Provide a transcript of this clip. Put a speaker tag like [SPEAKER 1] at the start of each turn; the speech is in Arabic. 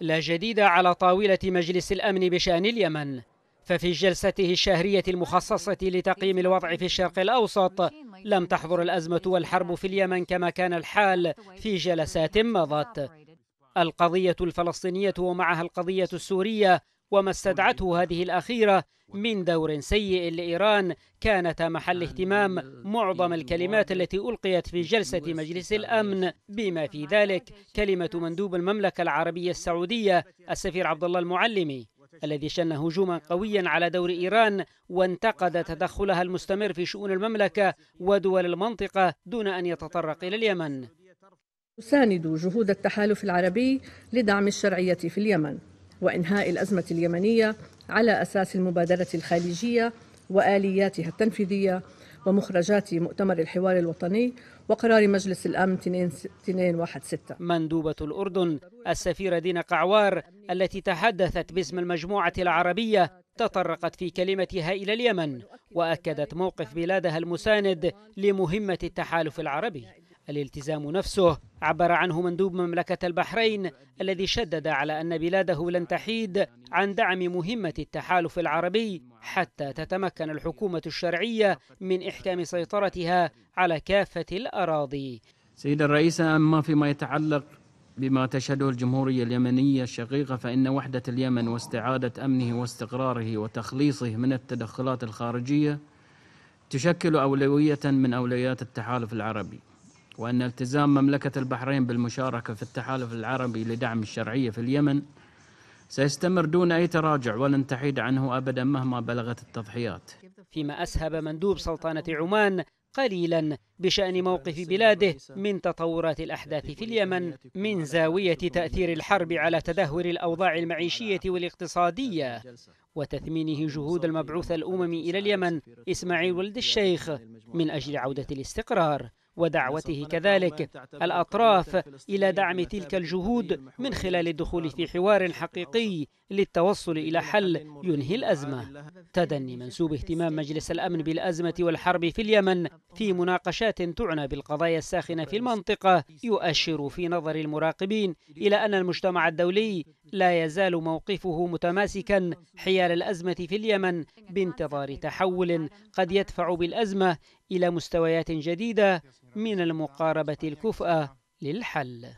[SPEAKER 1] لا جديد على طاولة مجلس الأمن بشأن اليمن ففي جلسته الشهرية المخصصة لتقييم الوضع في الشرق الأوسط لم تحضر الأزمة والحرب في اليمن كما كان الحال في جلسات مضت القضية الفلسطينية ومعها القضية السورية وما استدعته هذه الأخيرة من دور سيء لإيران كانت محل اهتمام معظم الكلمات التي ألقيت في جلسة مجلس الأمن بما في ذلك كلمة مندوب المملكة العربية السعودية السفير عبد الله المعلمي الذي شن هجوما قويا على دور إيران وانتقد تدخلها المستمر في شؤون المملكة ودول المنطقة دون أن يتطرق إلى اليمن
[SPEAKER 2] أساند جهود التحالف العربي لدعم الشرعية في اليمن وإنهاء الأزمة اليمنية على أساس المبادرة الخليجية وآلياتها التنفيذية ومخرجات مؤتمر الحوار الوطني وقرار مجلس الأمن 2216
[SPEAKER 1] مندوبة الأردن السفيرة دين قعوار التي تحدثت باسم المجموعة العربية تطرقت في كلمتها إلى اليمن وأكدت موقف بلادها المساند لمهمة التحالف العربي الالتزام نفسه عبر عنه مندوب مملكة البحرين الذي شدد على أن بلاده لن تحيد عن دعم مهمة التحالف العربي حتى تتمكن الحكومة الشرعية من إحكام سيطرتها على كافة الأراضي
[SPEAKER 3] سيد الرئيس أما فيما يتعلق بما تشهده الجمهورية اليمنية الشقيقة فإن وحدة اليمن واستعادة أمنه واستقراره وتخليصه من التدخلات الخارجية تشكل أولوية من أولويات التحالف العربي وأن التزام مملكة البحرين بالمشاركة في التحالف العربي لدعم الشرعية في اليمن سيستمر دون أي تراجع ولن تحيد عنه أبدا مهما بلغت التضحيات
[SPEAKER 1] فيما أسهب مندوب سلطنة عمان قليلا بشأن موقف بلاده من تطورات الأحداث في اليمن من زاوية تأثير الحرب على تدهور الأوضاع المعيشية والاقتصادية وتثمينه جهود المبعوث الأممي إلى اليمن إسماعيل ولد الشيخ من أجل عودة الاستقرار ودعوته كذلك الأطراف إلى دعم تلك الجهود من خلال الدخول في حوار حقيقي للتوصل إلى حل ينهي الأزمة تدني منسوب اهتمام مجلس الأمن بالأزمة والحرب في اليمن في مناقشات تعنى بالقضايا الساخنة في المنطقة يؤشر في نظر المراقبين إلى أن المجتمع الدولي لا يزال موقفه متماسكا حيال الأزمة في اليمن بانتظار تحول قد يدفع بالأزمة إلى مستويات جديدة من المقاربة الكفأة للحل